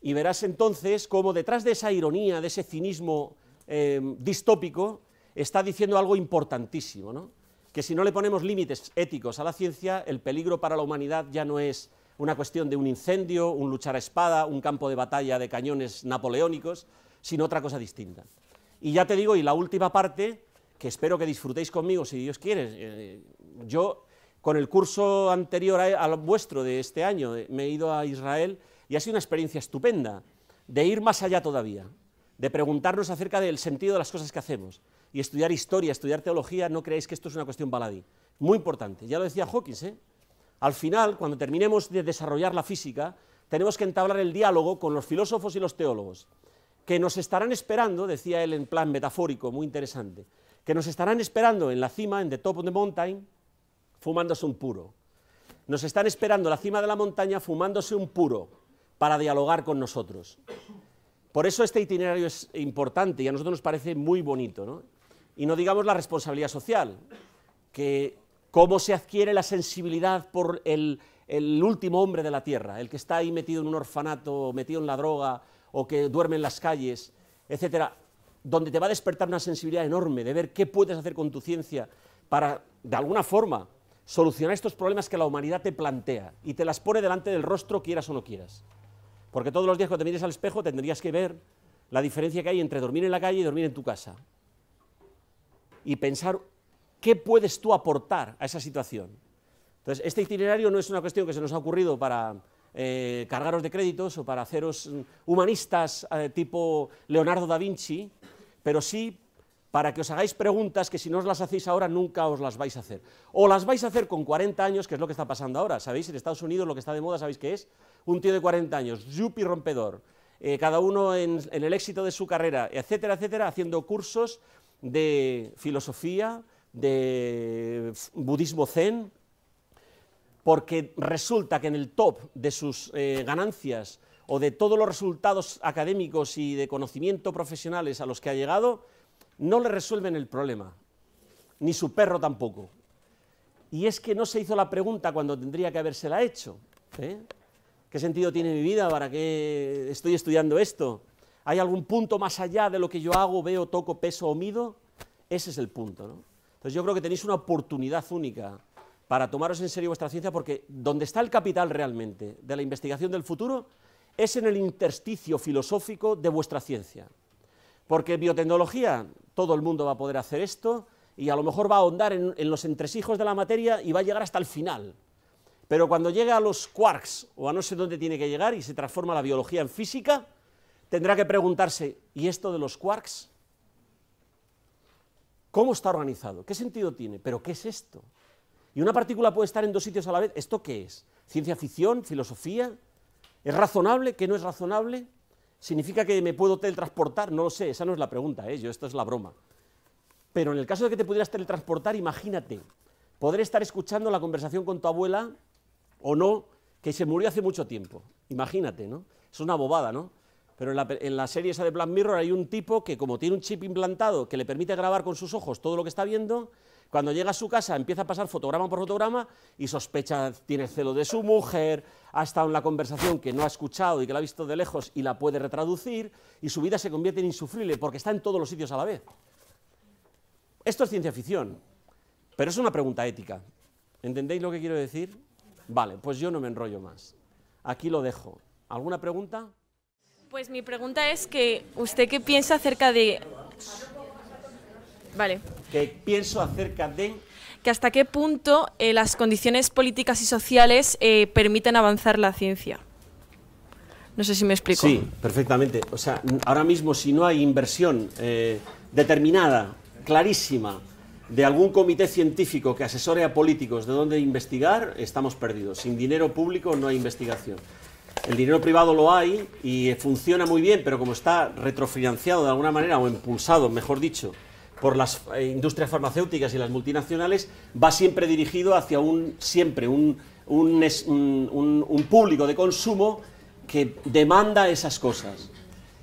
Y verás entonces cómo detrás de esa ironía, de ese cinismo em, distópico, está diciendo algo importantísimo, ¿no? que si no le ponemos límites éticos a la ciencia, el peligro para la humanidad ya no es una cuestión de un incendio, un luchar a espada, un campo de batalla de cañones napoleónicos, sino otra cosa distinta. Y ya te digo, y la última parte, que espero que disfrutéis conmigo, si Dios quiere, eh, yo con el curso anterior al vuestro de este año eh, me he ido a Israel y ha sido una experiencia estupenda de ir más allá todavía, de preguntarnos acerca del sentido de las cosas que hacemos. Y estudiar historia, estudiar teología, no creéis que esto es una cuestión baladí. Muy importante. Ya lo decía Hawkins, ¿eh? Al final, cuando terminemos de desarrollar la física, tenemos que entablar el diálogo con los filósofos y los teólogos, que nos estarán esperando, decía él en plan metafórico, muy interesante, que nos estarán esperando en la cima, en the top of the mountain, fumándose un puro. Nos están esperando en la cima de la montaña fumándose un puro para dialogar con nosotros. Por eso este itinerario es importante y a nosotros nos parece muy bonito. Y no digamos la responsabilidad social, que cómo se adquiere la sensibilidad por el, último hombre de la tierra, el que está ahí metido en un orfanato, metido en la droga, o que duerme en las calles, etcétera, donde te va a despertar una sensibilidad enorme de ver qué puedes hacer con tu ciencia para, de alguna forma, solucionar estos problemas que la humanidad te plantea y te las pone delante del rostro, quieras o no quieras. Porque todos los días cuando te mires al espejo tendrías que ver la diferencia que hay entre dormir en la calle y dormir en tu casa. Y pensar ¿Qué puedes tú aportar a esa situación? Entonces, este itinerario no es una cuestión que se nos ha ocurrido para eh, cargaros de créditos o para haceros mm, humanistas eh, tipo Leonardo da Vinci, pero sí para que os hagáis preguntas que si no os las hacéis ahora nunca os las vais a hacer. O las vais a hacer con 40 años, que es lo que está pasando ahora. Sabéis, en Estados Unidos lo que está de moda, ¿sabéis qué es? Un tío de 40 años, yupi rompedor, eh, cada uno en, en el éxito de su carrera, etcétera, etcétera, haciendo cursos de filosofía, de budismo zen, porque resulta que en el top de sus eh, ganancias o de todos los resultados académicos y de conocimiento profesionales a los que ha llegado, no le resuelven el problema, ni su perro tampoco. Y es que no se hizo la pregunta cuando tendría que habérsela hecho. ¿eh? ¿Qué sentido tiene mi vida? ¿Para qué estoy estudiando esto? ¿Hay algún punto más allá de lo que yo hago, veo, toco, peso o mido? Ese es el punto. ¿no? Entonces yo creo que tenéis una oportunidad única para tomaros en serio vuestra ciencia, porque donde está el capital realmente de la investigación del futuro es en el intersticio filosófico de vuestra ciencia. Porque biotecnología, todo el mundo va a poder hacer esto y a lo mejor va a ahondar en, los entresijos de la materia y va a llegar hasta el final. Pero cuando llegue a los quarks o a no sé dónde tiene que llegar y se transforma la biología en física, tendrá que preguntarse, ¿y esto de los quarks? ¿Cómo está organizado? ¿Qué sentido tiene? ¿Pero qué es esto? ¿Y una partícula puede estar en dos sitios a la vez? ¿Esto qué es? ¿Ciencia ficción? ¿Filosofía? ¿Es razonable? ¿Qué no es razonable? ¿Significa que me puedo teletransportar? No lo sé, esa no es la pregunta, ¿eh? Yo, esto es la broma. Pero en el caso de que te pudieras teletransportar, imagínate, ¿podré estar escuchando la conversación con tu abuela o no, que se murió hace mucho tiempo. Imagínate, ¿no? Es una bobada, ¿no? pero en la, serie esa de Black Mirror hay un tipo que como tiene un chip implantado que le permite grabar con sus ojos todo lo que está viendo, cuando llega a su casa empieza a pasar fotograma por fotograma y sospecha, tiene celo de su mujer, ha estado en la conversación que no ha escuchado y que la ha visto de lejos y la puede retraducir y su vida se convierte en insufrible porque está en todos los sitios a la vez. Esto es ciencia ficción, pero es una pregunta ética. ¿Entendéis lo que quiero decir? Vale, pues yo no me enrollo más. Aquí lo dejo. ¿Alguna pregunta? Pues mi pregunta es que usted qué piensa acerca de... Vale. ¿Qué pienso acerca de...? Que hasta qué punto eh, las condiciones políticas y sociales eh, permiten avanzar la ciencia. No sé si me explico. Sí, perfectamente. O sea, ahora mismo si no hay inversión eh, determinada, clarísima, de algún comité científico que asesore a políticos de dónde investigar, estamos perdidos. Sin dinero público no hay investigación. El dinero privado lo hay y funciona muy bien, pero como está retrofinanciado de alguna manera o impulsado, mejor dicho, por las eh, industrias farmacéuticas y las multinacionales, va siempre dirigido hacia un siempre un, un, un público de consumo que demanda esas cosas.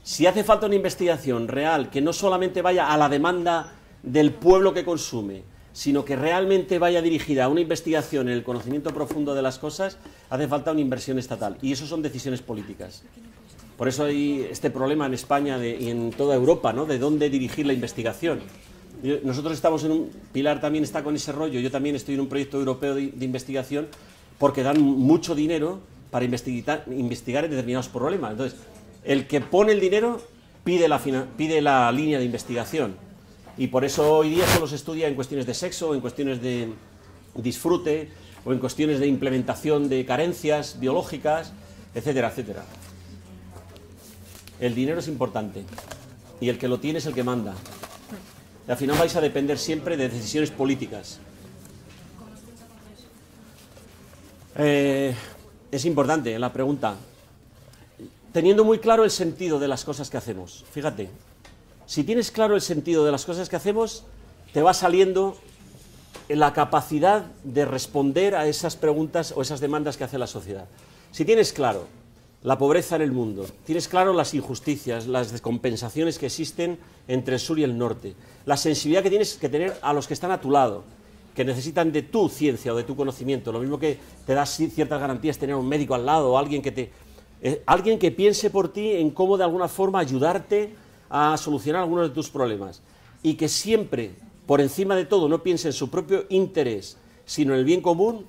Si hace falta una investigación real que no solamente vaya a la demanda del pueblo que consume, sino que realmente vaya dirigida a una investigación en el conocimiento profundo de las cosas, hace falta una inversión estatal. Y eso son decisiones políticas. Por eso hay este problema en España y en toda Europa, ¿no? De dónde dirigir la investigación. Nosotros estamos en un... Pilar también está con ese rollo, yo también estoy en un proyecto europeo de, investigación porque dan mucho dinero para investigar, investigar determinados problemas. Entonces, el que pone el dinero pide pide la línea de investigación. Y por eso hoy día solo se estudia en cuestiones de sexo, en cuestiones de disfrute o en cuestiones de implementación de carencias biológicas, etcétera, etcétera. El dinero es importante y el que lo tiene es el que manda. Y al final vais a depender siempre de decisiones políticas. Eh, es importante la pregunta. Teniendo muy claro el sentido de las cosas que hacemos, fíjate, si tienes claro el sentido de las cosas que hacemos, te va saliendo la capacidad de responder a esas preguntas o esas demandas que hace la sociedad. Si tienes claro la pobreza en el mundo, tienes claro las injusticias, las descompensaciones que existen entre el sur y el norte, la sensibilidad que tienes que tener a los que están a tu lado, que necesitan de tu ciencia o de tu conocimiento, lo mismo que te das ciertas garantías tener un médico al lado o alguien que te... Eh, alguien que piense por ti en cómo de alguna forma ayudarte a solucionar algunos de tus problemas y que siempre, por encima de todo, no piense en su propio interés, sino en el bien común,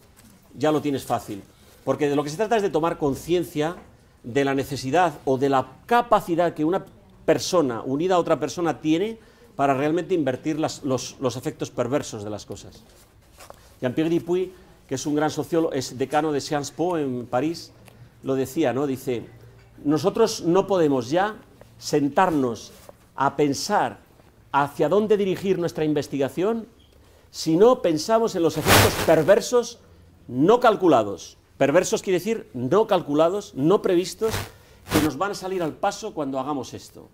ya lo tienes fácil. Porque de lo que se trata es de tomar conciencia de la necesidad o de la capacidad que una persona unida a otra persona tiene para realmente invertir las, los, efectos perversos de las cosas. Jean-Pierre Dupuy, que es un gran sociólogo, es decano de Sciences Po en París, lo decía, ¿no? Dice, nosotros no podemos ya sentarnos a pensar hacia dónde dirigir nuestra investigación si no pensamos en los efectos perversos no calculados. Perversos quiere decir no calculados, no previstos, que nos van a salir al paso cuando hagamos esto.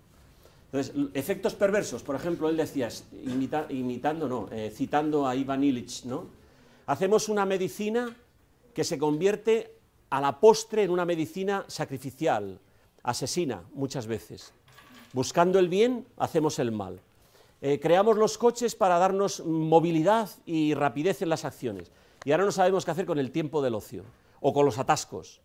Entonces, efectos perversos, por ejemplo, él decía, imitando, no, eh, citando a Ivan Illich, ¿no? Hacemos una medicina que se convierte a la postre en una medicina sacrificial, asesina muchas veces. Buscando el bien, hacemos el mal. Eh, creamos los coches para darnos movilidad y rapidez en las acciones. Y ahora no sabemos qué hacer con el tiempo del ocio o con los atascos.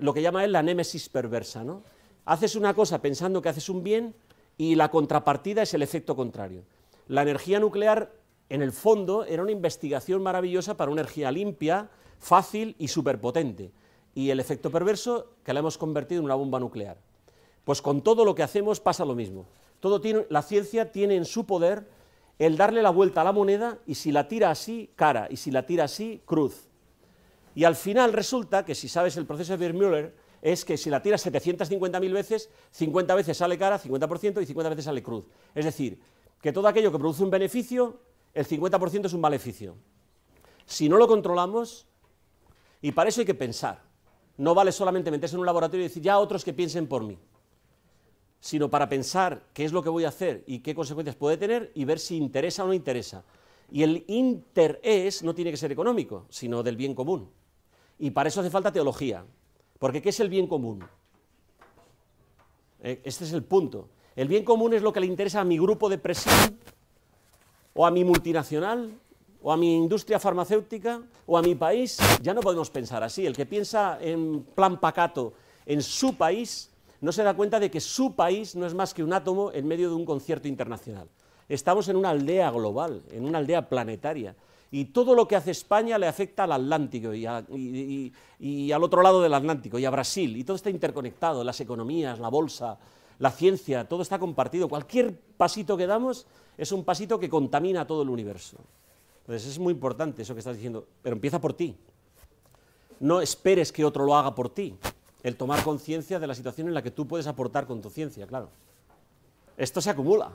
lo que llama él la némesis perversa. ¿no? Haces una cosa pensando que haces un bien y la contrapartida es el efecto contrario. La energía nuclear, en el fondo, era una investigación maravillosa para una energía limpia, fácil y superpotente y el efecto perverso que la hemos convertido en una bomba nuclear. Pues con todo lo que hacemos pasa lo mismo. Todo la ciencia tiene en su poder el darle la vuelta a la moneda y si la tira así, cara, y si la tira así, cruz. Y al final resulta que si sabes el proceso de Birmüller, es que si la tira 750.000 veces, 50 veces sale cara, 50% y 50 veces sale cruz. Es decir, que todo aquello que produce un beneficio, el 50% es un maleficio. Si no lo controlamos, y para eso hay que pensar, no vale solamente meterse en un laboratorio y decir ya otros que piensen por mí, sino para pensar qué es lo que voy a hacer y qué consecuencias puede tener y ver si interesa o no interesa. Y el interés no tiene que ser económico, sino del bien común. Y para eso hace falta teología. Porque ¿qué es el bien común? E, este es el punto. El bien común es lo que le interesa a mi grupo de presión o a mi multinacional o a mi industria farmacéutica o a mi país, ya no podemos pensar así. El que piensa en plan pacato en su país no se da cuenta de que su país no es más que un átomo en medio de un concierto internacional. Estamos en una aldea global, en una aldea planetaria. Y todo lo que hace España le afecta al Atlántico y, al otro lado del Atlántico y a Brasil. Y todo está interconectado, las economías, la bolsa, la ciencia, todo está compartido. Cualquier pasito que damos es un pasito que contamina todo el universo. Entonces es muy importante eso que estás diciendo, pero empieza por ti. No esperes que otro lo haga por ti. El tomar conciencia de la situación en la que tú puedes aportar con tu ciencia, claro. Esto se acumula.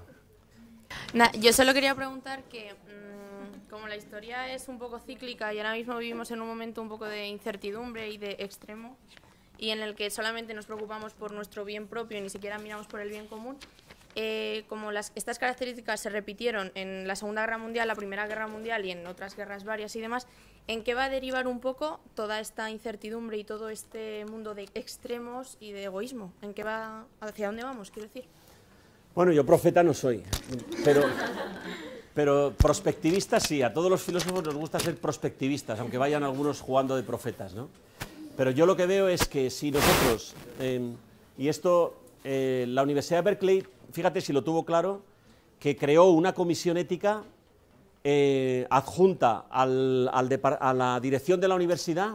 yo solo quería preguntar que, mm, como la historia es un poco cíclica y ahora mismo vivimos en un momento un poco de incertidumbre y de extremo, y en el que solamente nos preocupamos por nuestro bien propio y ni siquiera miramos por el bien común, eh, como las, estas características se repitieron en la Segunda Guerra Mundial, la Primera Guerra Mundial y en otras guerras varias y demás, ¿en qué va a derivar un poco toda esta incertidumbre y todo este mundo de extremos y de egoísmo? ¿En qué va, hacia dónde vamos, quiero decir? Bueno, yo profeta no soy, pero, prospectivista sí, a todos los filósofos nos gusta ser prospectivistas, aunque vayan algunos jugando de profetas, Pero yo lo que veo es que si nosotros, eh, y esto, eh, la Universidad de Berkeley fíjate si lo tuvo claro, que creó una comisión ética eh, adjunta a la dirección de la universidad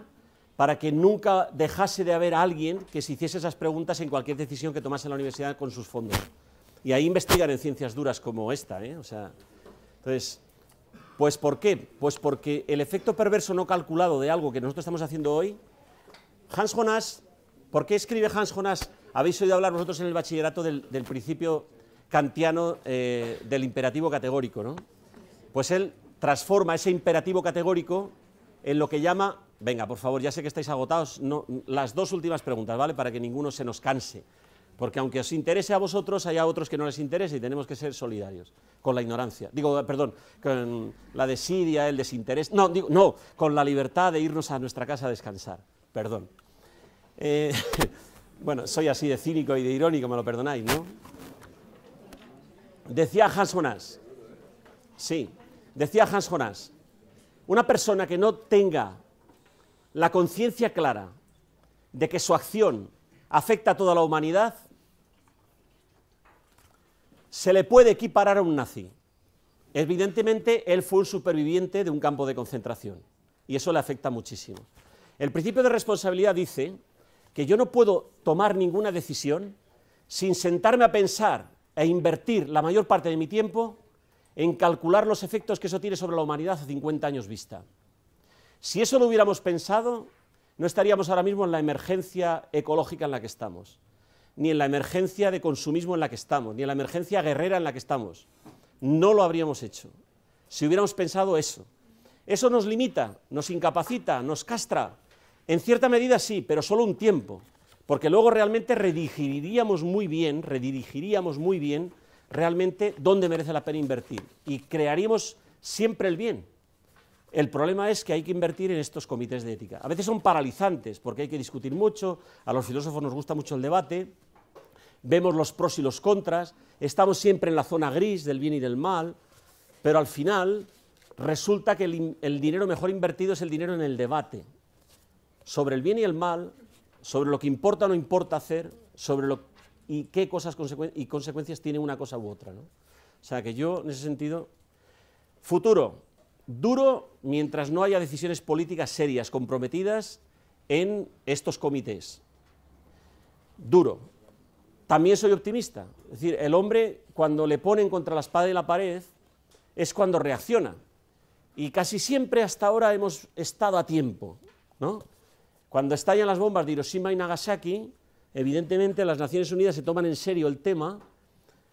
para que nunca dejase de haber alguien que se hiciese esas preguntas en cualquier decisión que tomase la universidad con sus fondos. Y ahí investigan en ciencias duras como esta. ¿eh? O sea, entonces, pues ¿por qué? Pues porque el efecto perverso no calculado de algo que nosotros estamos haciendo hoy, Hans Jonas ¿Por qué escribe Hans Jonas? Habéis oído hablar vosotros en el bachillerato del, principio kantiano eh, del imperativo categórico, ¿no? Pues él transforma ese imperativo categórico en lo que llama, venga, por favor, ya sé que estáis agotados, no, las dos últimas preguntas, ¿vale? Para que ninguno se nos canse. Porque aunque os interese a vosotros, hay a otros que no les interese y tenemos que ser solidarios con la ignorancia. Digo, perdón, con la desidia, el desinterés. No, digo, no, con la libertad de irnos a nuestra casa a descansar. Perdón. Eh, *laughs* bueno, soy así de cínico y de irónico, me lo perdonáis, ¿no? Decía Hans Jonas, sí, decía Hans Jonas, una persona que no tenga la conciencia clara de que su acción afecta a toda la humanidad, se le puede equiparar a un nazi. Evidentemente, él fue un superviviente de un campo de concentración y eso le afecta muchísimo. El principio de responsabilidad dice que yo no puedo tomar ninguna decisión sin sentarme a pensar e invertir la mayor parte de mi tiempo en calcular los efectos que eso tiene sobre la humanidad a 50 años vista. Si eso lo hubiéramos pensado, no estaríamos ahora mismo en la emergencia ecológica en la que estamos, ni en la emergencia de consumismo en la que estamos, ni en la emergencia guerrera en la que estamos. No lo habríamos hecho si hubiéramos pensado eso. Eso nos limita, nos incapacita, nos castra, en cierta medida sí, pero solo un tiempo, porque luego realmente redirigiríamos muy bien, redirigiríamos muy bien realmente dónde merece la pena invertir y crearíamos siempre el bien. El problema es que hay que invertir en estos comités de ética. A veces son paralizantes porque hay que discutir mucho, a los filósofos nos gusta mucho el debate, vemos los pros y los contras, estamos siempre en la zona gris del bien y del mal, pero al final resulta que el, el dinero mejor invertido es el dinero en el debate, sobre el bien y el mal, sobre lo que importa o no importa hacer, sobre lo y qué cosas y consecuencias tiene una cosa u otra. ¿no? O sea que yo, en ese sentido, futuro, duro mientras no haya decisiones políticas serias, comprometidas en estos comités. Duro. También soy optimista. Es decir, el hombre cuando le ponen contra la espada y la pared es cuando reacciona. Y casi siempre hasta ahora hemos estado a tiempo, ¿no? Cuando estallan las bombas de Hiroshima y Nagasaki, evidentemente las Naciones Unidas se toman en serio el tema.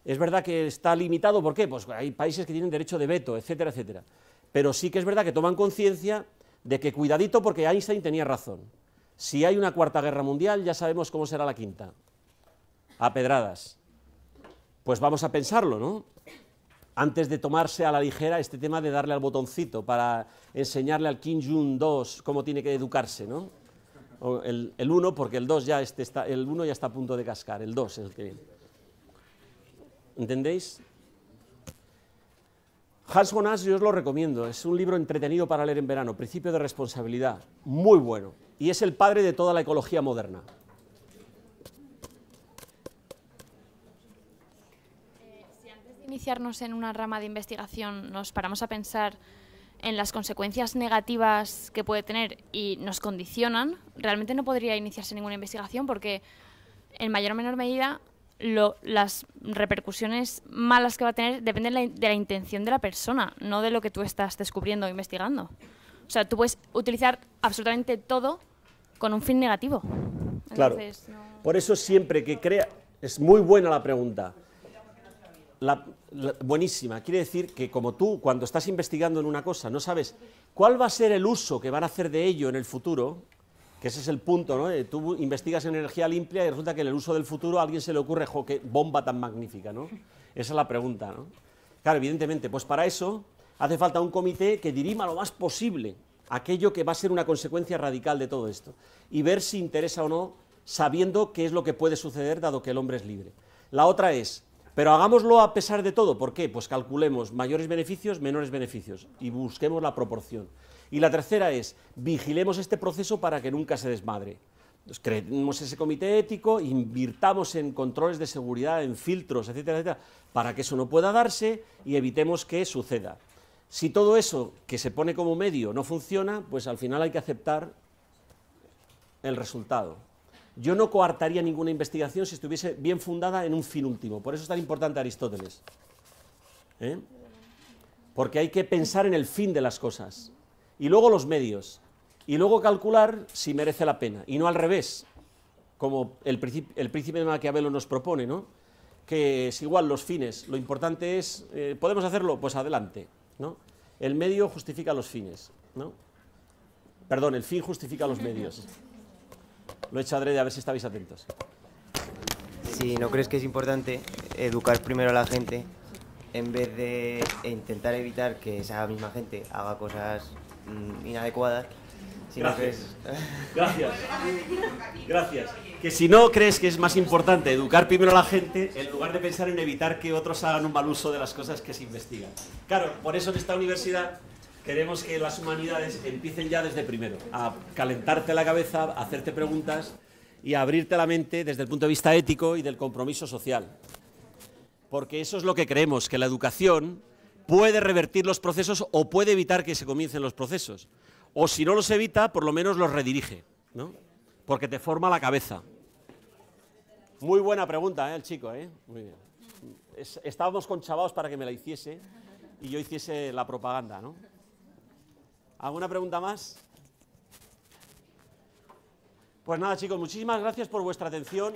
Es verdad que está limitado, ¿por qué? Pues hay países que tienen derecho de veto, etcétera, etcétera. Pero sí que es verdad que toman conciencia de que cuidadito porque Einstein tenía razón. Si hay una cuarta guerra mundial, ya sabemos cómo será la quinta. A pedradas. Pues vamos a pensarlo, ¿no? Antes de tomarse a la ligera este tema de darle al botoncito para enseñarle al Kim Jong-2 cómo tiene que educarse, ¿no? el, 1, porque el 2 ya este está, el uno ya está a punto de cascar, el 2 es el que viene. ¿Entendéis? Hans Jonas, yo os lo recomiendo, es un libro entretenido para leer en verano, Principio de Responsabilidad, muy bueno, y es el padre de toda la ecología moderna. Eh, si antes de iniciarnos en una rama de investigación nos paramos a pensar en las consecuencias negativas que puede tener y nos condicionan, realmente no podría iniciarse ninguna investigación porque en mayor o menor medida las repercusiones malas que va a tener dependen de la, intención de la persona, no de lo que tú estás descubriendo o investigando. O sea, tú puedes utilizar absolutamente todo con un fin negativo. claro. Por eso siempre que crea... Es muy buena la pregunta buenísima. Quiere decir que como tú, cuando estás investigando en una cosa, no sabes cuál va a ser el uso que van a hacer de ello en el futuro, que ese es el punto, ¿no? Eh, tú investigas en energía limpia y resulta que en el uso del futuro a alguien se le ocurre, jo, qué bomba tan magnífica, ¿no? Esa es la pregunta, ¿no? Claro, evidentemente, pues para eso hace falta un comité que dirima lo más posible aquello que va a ser una consecuencia radical de todo esto y ver si interesa o no, sabiendo qué es lo que puede suceder dado que el hombre es libre. La otra es, pero hagámoslo a pesar de todo. ¿Por qué? Pues calculemos mayores beneficios, menores beneficios y busquemos la proporción. Y la tercera es, vigilemos este proceso para que nunca se desmadre. creemos ese comité ético, invirtamos en controles de seguridad, en filtros, etcétera, etcétera, para que eso no pueda darse y evitemos que suceda. Si todo eso que se pone como medio no funciona, pues al final hay que aceptar el resultado. Yo no coartaría ninguna investigación si estuviese bien fundada en un fin último. Por eso es tan importante Aristóteles. ¿Eh? Porque hay que pensar en el fin de las cosas. Y luego los medios. Y luego calcular si merece la pena. Y no al revés, como el, príncipe de Maquiavelo nos propone, ¿no? Que es igual los fines. Lo importante es, eh, ¿podemos hacerlo? Pues adelante. ¿no? El medio justifica los fines. ¿no? Perdón, el fin justifica los medios. *laughs* Lo he hecho a ver si estáis atentos. Si no crees que es importante educar primero a la gente en vez de e intentar evitar que esa misma gente haga cosas mm, inadecuadas. Gracias. *laughs* *laughs* Gracias. Gracias. Que si no crees que es más importante educar primero a la gente en lugar de pensar en evitar que otros hagan un mal uso de las cosas que se investigan. Claro, por eso en esta universidad queremos que las humanidades empiecen ya desde primero, a calentarte la cabeza, a hacerte preguntas y a abrirte la mente desde el punto de vista ético y del compromiso social. Porque eso es lo que creemos, que la educación puede revertir los procesos o puede evitar que se comiencen los procesos. O si no los evita, por lo menos los redirige, ¿no? Porque te forma la cabeza. Muy buena pregunta, ¿eh? El chico, ¿eh? Muy bien. estábamos con chavaos para que me la hiciese y yo hiciese la propaganda, ¿no? ¿Alguna pregunta más? Pues nada, chicos, muchísimas gracias por vuestra atención.